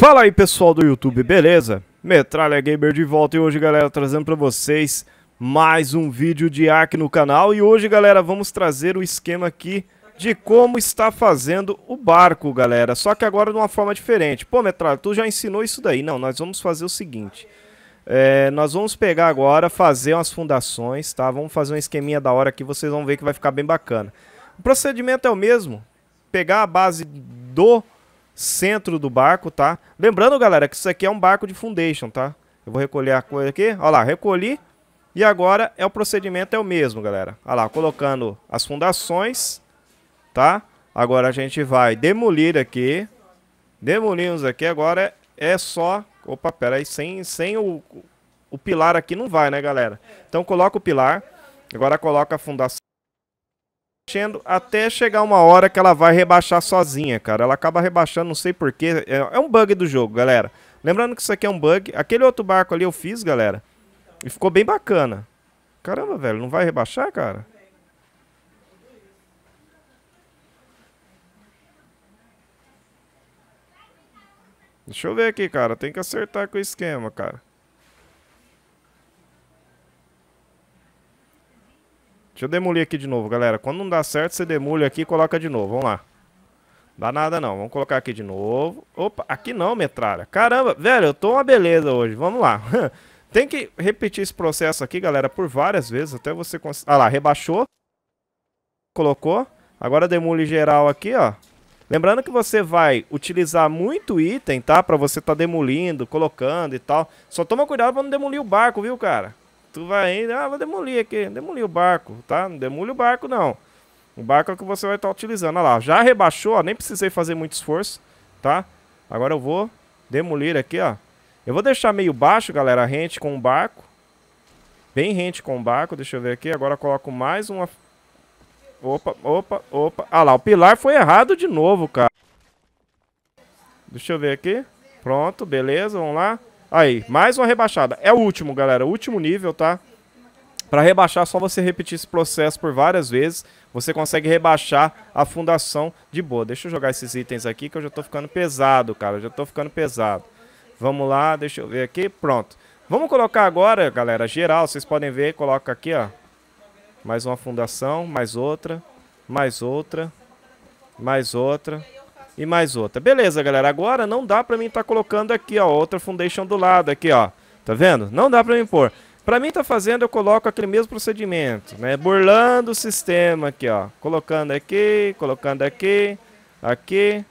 Fala aí pessoal do YouTube, beleza? Metralha Gamer de volta e hoje galera trazendo para vocês mais um vídeo de hack no canal e hoje galera vamos trazer o esquema aqui de como está fazendo o barco galera, só que agora de uma forma diferente. Pô Metralha, tu já ensinou isso daí? Não, nós vamos fazer o seguinte, é, nós vamos pegar agora, fazer umas fundações, tá? Vamos fazer um esqueminha da hora aqui, vocês vão ver que vai ficar bem bacana. O procedimento é o mesmo, pegar a base do centro do barco, tá? Lembrando, galera, que isso aqui é um barco de foundation, tá? Eu vou recolher a coisa aqui. Olha lá, recolhi. E agora é o procedimento é o mesmo, galera. Olha lá, colocando as fundações, tá? Agora a gente vai demolir aqui. Demolimos aqui, agora é só... Opa, pera aí, sem, sem o, o pilar aqui não vai, né, galera? Então coloca o pilar. Agora coloca a fundação mexendo até chegar uma hora que ela vai rebaixar sozinha, cara. Ela acaba rebaixando, não sei porquê. É, é um bug do jogo, galera. Lembrando que isso aqui é um bug. Aquele outro barco ali eu fiz, galera. E ficou bem bacana. Caramba, velho, não vai rebaixar, cara? Deixa eu ver aqui, cara. Tem que acertar com o esquema, cara. Deixa eu demolir aqui de novo, galera. Quando não dá certo, você demole aqui e coloca de novo. Vamos lá. Dá nada não. Vamos colocar aqui de novo. Opa, aqui não, metralha. Caramba, velho, eu tô uma beleza hoje. Vamos lá. Tem que repetir esse processo aqui, galera, por várias vezes, até você conseguir... Ah lá, rebaixou. Colocou. Agora demole geral aqui, ó. Lembrando que você vai utilizar muito item, tá? Pra você tá demolindo, colocando e tal. Só toma cuidado pra não demolir o barco, viu, cara? Tu vai ainda, ah, vou demolir aqui, demolir o barco, tá? Não demole o barco, não. O barco é o que você vai estar tá utilizando. Olha lá, já rebaixou, ó, nem precisei fazer muito esforço, tá? Agora eu vou demolir aqui, ó. Eu vou deixar meio baixo, galera, rente com o barco. Bem rente com o barco, deixa eu ver aqui. Agora coloco mais uma... Opa, opa, opa. Ah lá, o pilar foi errado de novo, cara. Deixa eu ver aqui. Pronto, beleza, vamos lá. Aí, mais uma rebaixada. É o último, galera. O último nível, tá? Para rebaixar, só você repetir esse processo por várias vezes. Você consegue rebaixar a fundação de boa. Deixa eu jogar esses itens aqui que eu já tô ficando pesado, cara. já tô ficando pesado. Vamos lá, deixa eu ver aqui. Pronto. Vamos colocar agora, galera, geral. Vocês podem ver, coloca aqui, ó. Mais uma fundação, mais outra, mais outra, mais outra e mais outra. Beleza, galera. Agora não dá pra mim estar tá colocando aqui, ó, outra foundation do lado aqui, ó. Tá vendo? Não dá pra mim pôr. Pra mim tá fazendo, eu coloco aquele mesmo procedimento, né? Burlando o sistema aqui, ó. Colocando aqui, colocando aqui, aqui,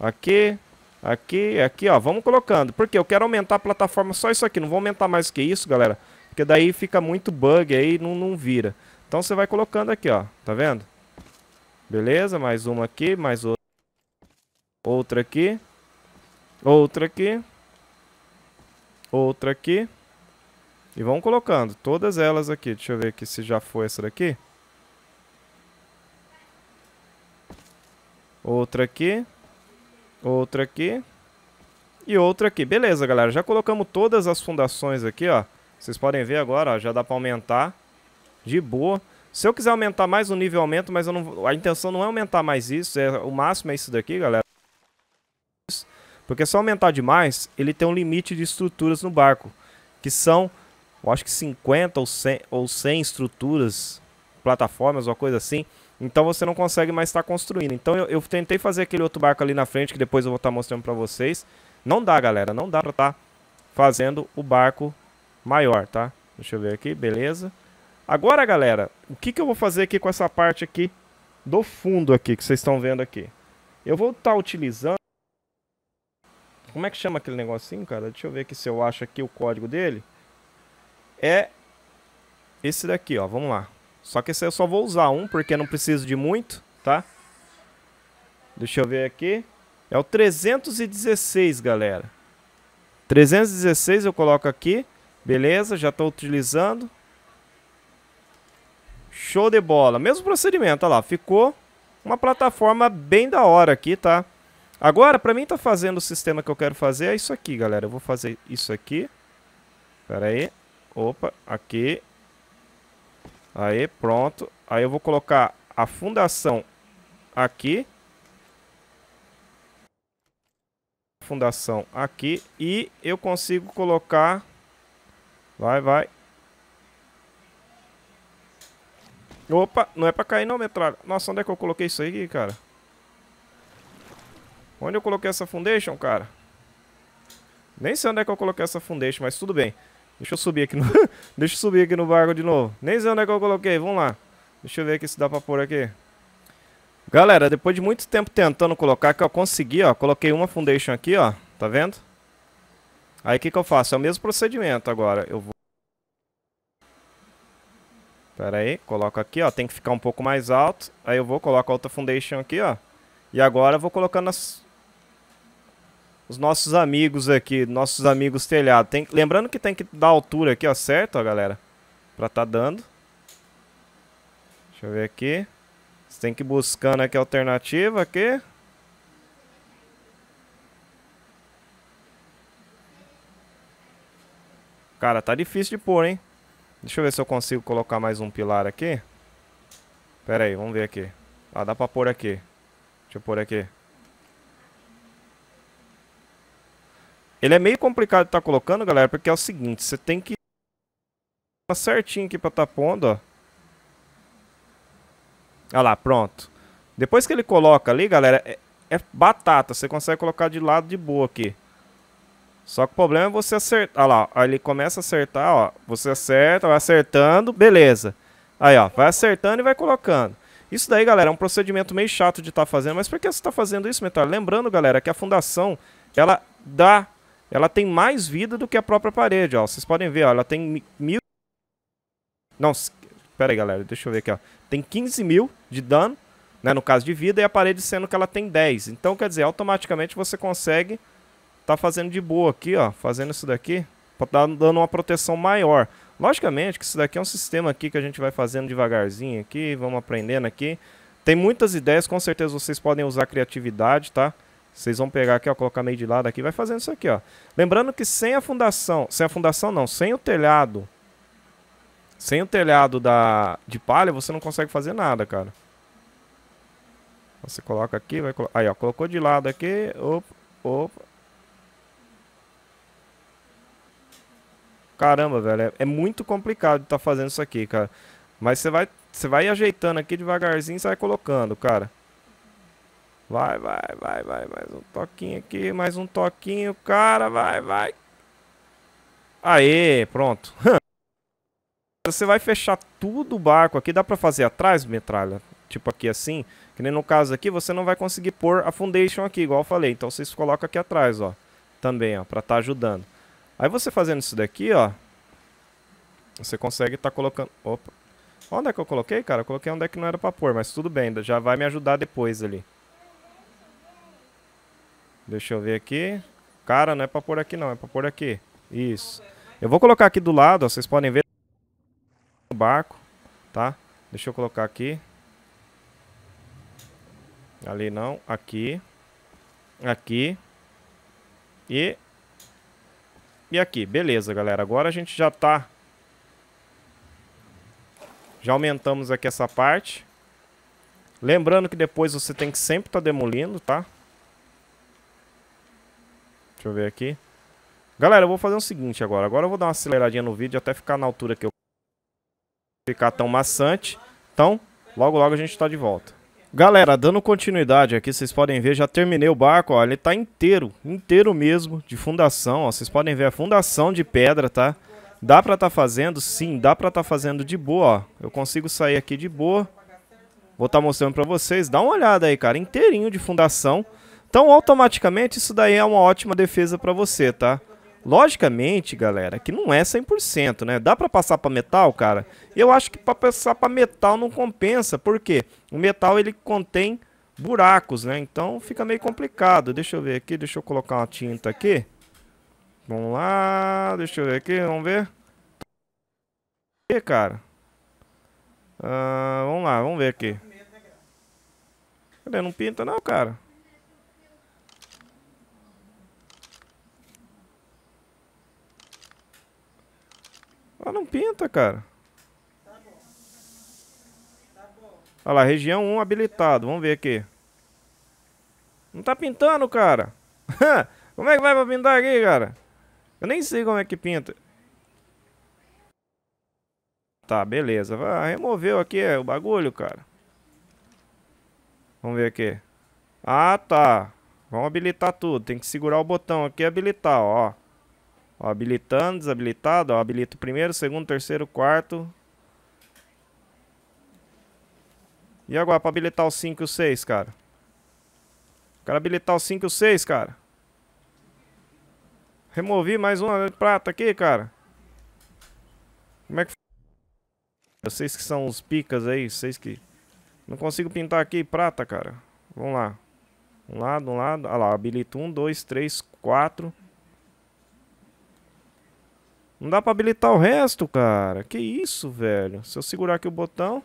aqui, aqui, aqui, ó. Vamos colocando. Porque eu quero aumentar a plataforma só isso aqui. Não vou aumentar mais que isso, galera. Porque daí fica muito bug aí, não, não vira. Então você vai colocando aqui, ó. Tá vendo? Beleza? Mais uma aqui, mais outra. Outra aqui. Outra aqui. Outra aqui. E vão colocando todas elas aqui. Deixa eu ver aqui se já foi essa daqui. Outra aqui. Outra aqui. E outra aqui. Beleza, galera. Já colocamos todas as fundações aqui, ó. Vocês podem ver agora, ó, já dá pra aumentar. De boa. Se eu quiser aumentar mais o nível, aumento, mas não... a intenção não é aumentar mais isso. É... O máximo é isso daqui, galera. Porque se aumentar demais, ele tem um limite de estruturas no barco, que são, eu acho que 50 ou 100, ou 100 estruturas, plataformas, ou coisa assim. Então você não consegue mais estar construindo. Então eu, eu tentei fazer aquele outro barco ali na frente, que depois eu vou estar mostrando para vocês. Não dá, galera, não dá para estar tá fazendo o barco maior, tá? Deixa eu ver aqui, beleza. Agora, galera, o que, que eu vou fazer aqui com essa parte aqui do fundo aqui, que vocês estão vendo aqui? Eu vou estar tá utilizando como é que chama aquele negocinho, cara? Deixa eu ver aqui se eu acho aqui o código dele. É esse daqui, ó. Vamos lá. Só que esse eu só vou usar um, porque não preciso de muito, tá? Deixa eu ver aqui. É o 316, galera. 316 eu coloco aqui. Beleza, já estou utilizando. Show de bola. Mesmo procedimento, ó lá. Ficou uma plataforma bem da hora aqui, tá? Agora, para mim tá fazendo o sistema que eu quero fazer, é isso aqui, galera. Eu vou fazer isso aqui. Pera aí. Opa, aqui. Aí, pronto. Aí eu vou colocar a fundação aqui. Fundação aqui. E eu consigo colocar... Vai, vai. Opa, não é pra cair não, metralha. Nossa, onde é que eu coloquei isso aí, cara? Onde eu coloquei essa foundation, cara? Nem sei onde é que eu coloquei essa foundation, mas tudo bem. Deixa eu subir aqui no, deixa eu subir aqui no barco de novo. Nem sei onde é que eu coloquei, vamos lá. Deixa eu ver aqui se dá pra pôr aqui. Galera, depois de muito tempo tentando colocar, que eu consegui, ó. Coloquei uma foundation aqui, ó. Tá vendo? Aí o que, que eu faço? É o mesmo procedimento agora. Eu vou... Pera aí, coloco aqui, ó. Tem que ficar um pouco mais alto. Aí eu vou, coloco outra foundation aqui, ó. E agora eu vou colocando as os nossos amigos aqui, nossos amigos telhado. Tem, lembrando que tem que dar altura aqui, ó, certo, ó, galera? Pra tá dando. Deixa eu ver aqui. Você tem que ir buscando aqui a alternativa aqui. Cara, tá difícil de pôr, hein? Deixa eu ver se eu consigo colocar mais um pilar aqui. Pera aí, vamos ver aqui. Ah, dá pra pôr aqui. Deixa eu pôr aqui. Ele é meio complicado de estar tá colocando, galera, porque é o seguinte, você tem que uma tá certinho aqui para estar tá pondo, ó. Olha lá, pronto. Depois que ele coloca ali, galera, é, é batata. Você consegue colocar de lado de boa aqui. Só que o problema é você acertar. Olha lá, ó, ele começa a acertar, ó. Você acerta, vai acertando, beleza. Aí, ó, vai acertando e vai colocando. Isso daí, galera, é um procedimento meio chato de estar tá fazendo. Mas por que você está fazendo isso, Metal? Lembrando, galera, que a fundação, ela dá ela tem mais vida do que a própria parede, ó. Vocês podem ver, ó, ela tem mil... Não, pera aí, galera, deixa eu ver aqui, ó. Tem 15 mil de dano, né, no caso de vida, e a parede sendo que ela tem 10. Então, quer dizer, automaticamente você consegue tá fazendo de boa aqui, ó, fazendo isso daqui, tá dando uma proteção maior. Logicamente que isso daqui é um sistema aqui que a gente vai fazendo devagarzinho aqui, vamos aprendendo aqui. Tem muitas ideias, com certeza vocês podem usar criatividade, Tá? Vocês vão pegar aqui, ó, colocar meio de lado aqui, vai fazendo isso aqui, ó. Lembrando que sem a fundação, sem a fundação não, sem o telhado, sem o telhado da, de palha, você não consegue fazer nada, cara. Você coloca aqui, vai colocar, aí, ó, colocou de lado aqui, opa, opa. Caramba, velho, é, é muito complicado estar tá fazendo isso aqui, cara. Mas você vai, você vai ajeitando aqui devagarzinho, e vai colocando, cara. Vai, vai, vai, vai. Mais um toquinho aqui, mais um toquinho, cara. Vai, vai. Aê, pronto. Você vai fechar tudo o barco aqui. Dá pra fazer atrás, metralha? Tipo aqui assim. Que nem no caso aqui, você não vai conseguir pôr a foundation aqui, igual eu falei. Então vocês colocam aqui atrás, ó. Também, ó, pra tá ajudando. Aí você fazendo isso daqui, ó. Você consegue estar tá colocando... Opa. Onde é que eu coloquei, cara? Eu coloquei onde é que não era pra pôr, mas tudo bem. Já vai me ajudar depois ali. Deixa eu ver aqui. Cara, não é pra pôr aqui não, é pra pôr aqui. Isso. Eu vou colocar aqui do lado, ó, vocês podem ver o barco, tá? Deixa eu colocar aqui. Ali não, aqui. Aqui. E e aqui, beleza, galera. Agora a gente já tá já aumentamos aqui essa parte. Lembrando que depois você tem que sempre estar tá demolindo, tá? Deixa eu ver aqui. Galera, eu vou fazer o seguinte agora. Agora eu vou dar uma aceleradinha no vídeo até ficar na altura que eu ficar tão maçante. Então, logo logo a gente tá de volta. Galera, dando continuidade aqui, vocês podem ver, já terminei o barco, ó, ele tá inteiro, inteiro mesmo, de fundação, ó, vocês podem ver a fundação de pedra, tá? Dá pra tá fazendo? Sim, dá pra tá fazendo de boa, ó, eu consigo sair aqui de boa, vou tá mostrando pra vocês, dá uma olhada aí, cara, inteirinho de fundação, então, automaticamente, isso daí é uma ótima defesa para você, tá? Logicamente, galera, que não é 100%, né? Dá para passar para metal, cara? Eu acho que para passar para metal não compensa, porque o metal ele contém buracos, né? Então fica meio complicado. Deixa eu ver aqui, deixa eu colocar uma tinta aqui. Vamos lá, deixa eu ver aqui, vamos ver. E, cara? Ah, vamos lá, vamos ver aqui. Cadê? Não pinta não, cara? pinta, cara. Olha lá, região 1 habilitado. Vamos ver aqui. Não tá pintando, cara. como é que vai pra pintar aqui, cara? Eu nem sei como é que pinta. Tá, beleza. Ah, removeu aqui é, o bagulho, cara. Vamos ver aqui. Ah, tá. Vamos habilitar tudo. Tem que segurar o botão aqui e habilitar, ó. Ó, habilitando, desabilitado, ó, habilita o primeiro, segundo, terceiro, quarto. E agora pra habilitar o 5 e o 6, cara? Quero habilitar o 5 e o 6, cara. Removi mais uma prata aqui, cara. Como é que... Vocês que são os picas aí, vocês que... Não consigo pintar aqui prata, cara. Vamos lá. Um lado, um lado. Olha lá, habilito 1, 2, 3, 4... Não dá pra habilitar o resto, cara. Que isso, velho. Se eu segurar aqui o botão...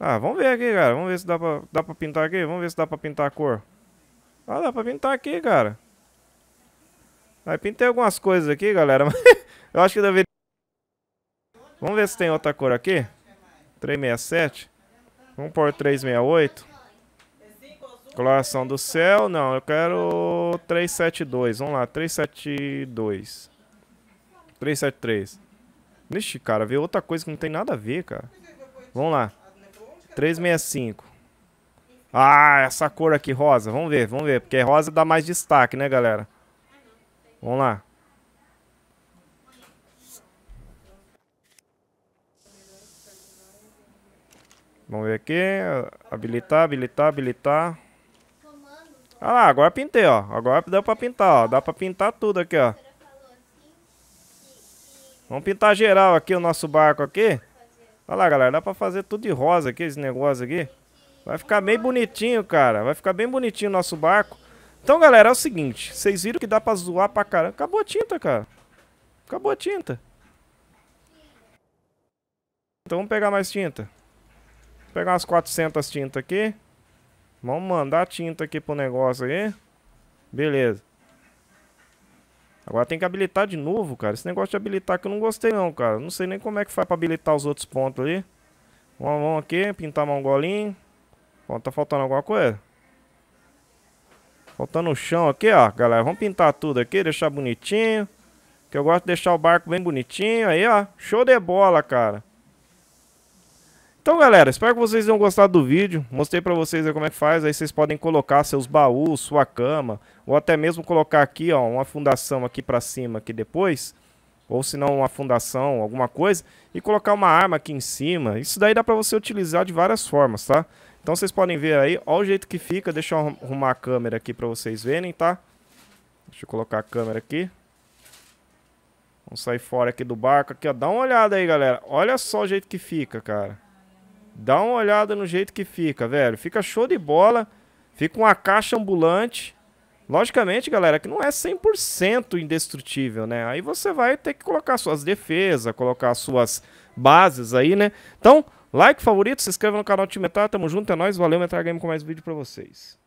Ah, vamos ver aqui, cara. Vamos ver se dá pra, dá pra pintar aqui. Vamos ver se dá pra pintar a cor. Ah, dá pra pintar aqui, cara. Aí pintei algumas coisas aqui, galera. eu acho que deveria... Vamos ver se tem outra cor aqui. 367. Vamos pôr 368. Coloração do céu, não, eu quero 372. Vamos lá, 372. 373. Vixe, cara, veio outra coisa que não tem nada a ver, cara. Vamos lá. 365. Ah, essa cor aqui, rosa. Vamos ver, vamos ver. Porque rosa dá mais destaque, né, galera? Vamos lá. Vamos ver aqui. Habilitar, habilitar, habilitar. Olha lá, agora pintei, ó. Agora deu pra pintar, ó. Dá pra pintar tudo aqui, ó. Vamos pintar geral aqui o nosso barco aqui. Olha lá, galera. Dá pra fazer tudo de rosa aqui, esse negócio aqui. Vai ficar bem bonitinho, cara. Vai ficar bem bonitinho o nosso barco. Então, galera, é o seguinte. Vocês viram que dá pra zoar pra caramba. Acabou a tinta, cara. Acabou a tinta. Então vamos pegar mais tinta. Vou pegar umas 400 tintas aqui. Vamos mandar tinta aqui pro negócio aí. Beleza. Agora tem que habilitar de novo, cara. Esse negócio de habilitar que eu não gostei não, cara. Não sei nem como é que faz pra habilitar os outros pontos ali. Vamos, aqui, pintar mongolinho. Bom, tá faltando alguma coisa? Faltando o chão aqui, ó, galera. Vamos pintar tudo aqui, deixar bonitinho. Que eu gosto de deixar o barco bem bonitinho. Aí, ó, show de bola, cara. Então, galera, espero que vocês tenham gostado do vídeo. Mostrei para vocês como é que faz. Aí vocês podem colocar seus baús, sua cama, ou até mesmo colocar aqui, ó, uma fundação aqui para cima aqui depois, ou se não uma fundação, alguma coisa, e colocar uma arma aqui em cima. Isso daí dá para você utilizar de várias formas, tá? Então vocês podem ver aí, ó o jeito que fica. Deixa eu arrumar a câmera aqui para vocês verem, tá? Deixa eu colocar a câmera aqui. Vamos sair fora aqui do barco aqui, ó. Dá uma olhada aí, galera. Olha só o jeito que fica, cara. Dá uma olhada no jeito que fica, velho. Fica show de bola. Fica uma caixa ambulante. Logicamente, galera, que não é 100% indestrutível, né? Aí você vai ter que colocar suas defesas, colocar suas bases aí, né? Então, like, favorito, se inscreva no canal Time Metal. Tá, tamo junto, é nóis. Valeu, Metal Game, com mais vídeo pra vocês.